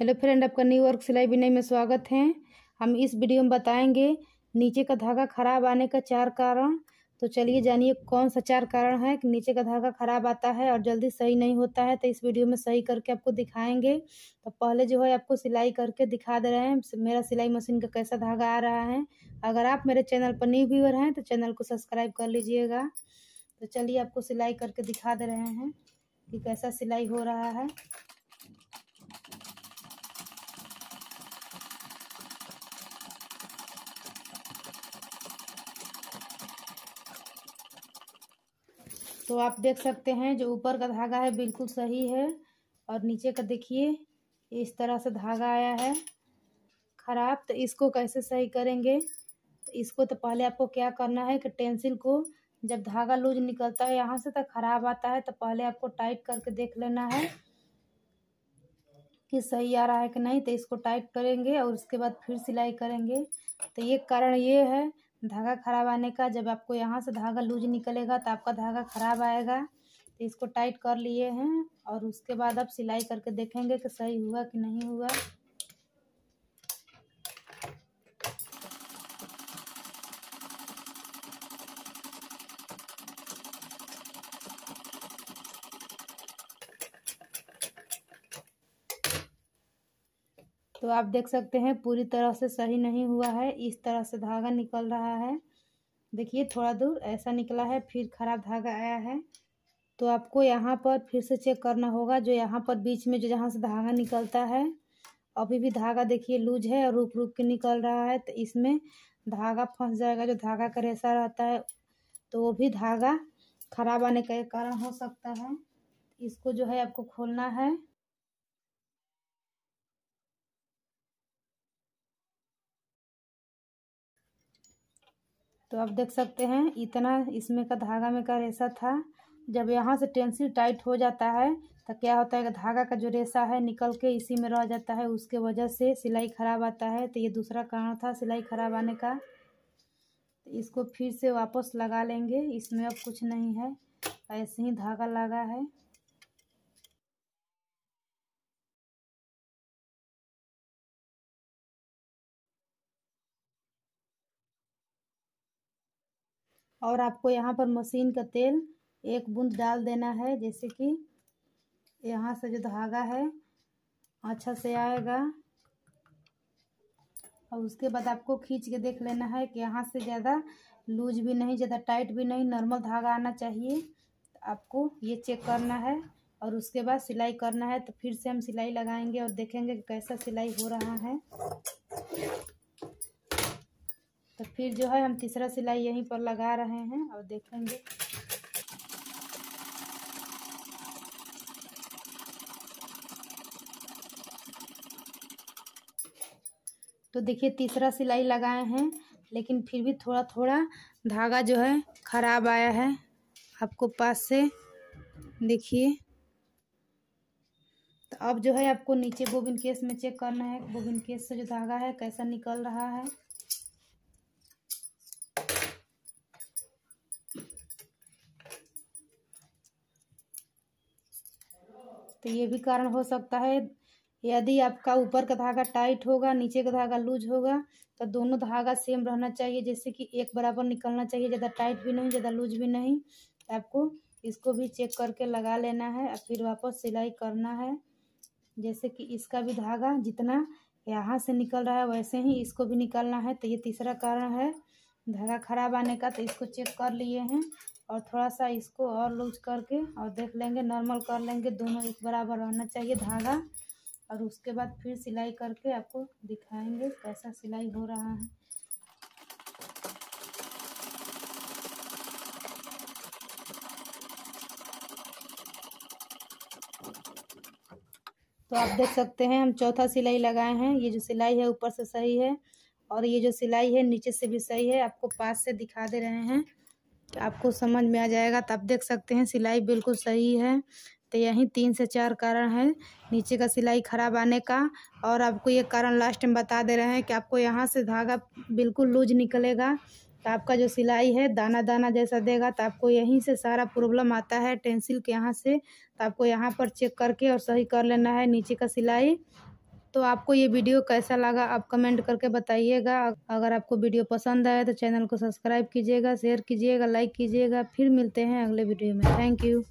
hello friend आपका new work सिलाई बुनाई में स्वागत है हम इस वीडियो में बताएंगे नीचे का धागा खराब आने का चार कारण तो चलिए जानिए कौन सा चार कारण है कि नीचे का धागा खराब आता है और जल्दी सही नहीं होता है तो इस वीडियो में सही करके आपको दिखाएंगे तो पहले जो है आपको सिलाई करके दिखा दे रहे हैं मेरा सिलाई मशीन का कैसा धागा आ रहा है अगर आप मेरे चैनल पर न्यू व्यूअर हैं तो चैनल को सब्सक्राइब कर लीजिएगा तो चलिए आपको सिलाई करके दिखा दे रहे हैं कि कैसा सिलाई हो रहा है तो आप देख सकते हैं जो ऊपर का धागा है बिल्कुल सही है और नीचे का देखिए इस तरह से धागा आया है ख़राब तो इसको कैसे सही करेंगे तो इसको तो पहले आपको क्या करना है कि टेंसिल को जब धागा लूज निकलता है यहाँ से तो ख़राब आता है तो पहले आपको टाइट करके देख लेना है कि सही आ रहा है कि नहीं तो इसको टाइट करेंगे और उसके बाद फिर सिलाई करेंगे तो ये कारण ये है धागा खराब आने का जब आपको यहाँ से धागा लूज निकलेगा तो आपका धागा खराब आएगा तो इसको टाइट कर लिए हैं और उसके बाद आप सिलाई करके देखेंगे कि सही हुआ कि नहीं हुआ तो आप देख सकते हैं पूरी तरह से सही नहीं हुआ है इस तरह से धागा निकल रहा है देखिए थोड़ा दूर ऐसा निकला है फिर खराब धागा आया है तो आपको यहाँ पर फिर से चेक करना होगा जो यहाँ पर बीच में जो जहाँ से धागा निकलता है अभी भी धागा देखिए लूज है और रुक रुक के निकल रहा है तो इसमें धागा फंस जाएगा जो धागा का रेसा रहता है तो वो भी धागा खराब आने का कारण हो सकता है इसको जो है आपको खोलना है तो आप देख सकते हैं इतना इसमें का धागा में का रेशा था जब यहाँ से टेंसिल टाइट हो जाता है तो क्या होता है कि धागा का जो रेशा है निकल के इसी में रह जाता है उसके वजह से सिलाई खराब आता है तो ये दूसरा कारण था सिलाई खराब आने का इसको फिर से वापस लगा लेंगे इसमें अब कुछ नहीं है ऐसे ही धागा लगा है और आपको यहाँ पर मशीन का तेल एक बूंद डाल देना है जैसे कि यहाँ से जो धागा है अच्छा से आएगा और उसके बाद आपको खींच के देख लेना है कि यहाँ से ज़्यादा लूज भी नहीं ज़्यादा टाइट भी नहीं नॉर्मल धागा आना चाहिए तो आपको ये चेक करना है और उसके बाद सिलाई करना है तो फिर से हम सिलाई लगाएंगे और देखेंगे कि कैसा सिलाई हो रहा है तो फिर जो है हम तीसरा सिलाई यहीं पर लगा रहे हैं और देखेंगे तो देखिए तीसरा सिलाई लगाए हैं लेकिन फिर भी थोड़ा थोड़ा धागा जो है ख़राब आया है आपको पास से देखिए तो अब जो है आपको नीचे बोबिन केस में चेक करना है बोबिन केस से जो धागा है कैसा निकल रहा है तो ये भी कारण हो सकता है यदि आपका ऊपर का धागा टाइट होगा नीचे का धागा लूज होगा तो दोनों धागा सेम रहना चाहिए जैसे कि एक बराबर निकलना चाहिए ज़्यादा टाइट भी नहीं ज़्यादा लूज भी नहीं तो आपको इसको भी चेक करके लगा लेना है और फिर वापस सिलाई करना है जैसे कि इसका भी धागा जितना यहाँ से निकल रहा है वैसे ही इसको भी निकलना है तो ये तीसरा कारण है धागा खराब आने का तो इसको चेक कर लिए हैं और थोड़ा सा इसको और लूज करके और देख लेंगे नॉर्मल कर लेंगे दोनों एक बराबर रहना चाहिए धागा और उसके बाद फिर सिलाई करके आपको दिखाएंगे कैसा सिलाई हो रहा है तो आप देख सकते हैं हम चौथा सिलाई लगाए हैं ये जो सिलाई है ऊपर से सही है और ये जो सिलाई है नीचे से भी सही है आपको पास से दिखा दे रहे हैं आपको समझ में आ जाएगा तो आप देख सकते हैं सिलाई बिल्कुल सही है तो यही तीन से चार कारण है नीचे का सिलाई खराब आने का और आपको ये कारण लास्ट टाइम बता दे रहे हैं कि आपको यहाँ से धागा बिल्कुल लूज निकलेगा तो आपका जो सिलाई है दाना दाना जैसा देगा तो आपको यहीं से सारा प्रॉब्लम आता है टेंसिल के यहाँ से तो आपको यहाँ पर चेक करके और सही कर लेना है नीचे का सिलाई तो आपको ये वीडियो कैसा लगा आप कमेंट करके बताइएगा अगर आपको वीडियो पसंद आया तो चैनल को सब्सक्राइब कीजिएगा शेयर कीजिएगा लाइक कीजिएगा फिर मिलते हैं अगले वीडियो में थैंक यू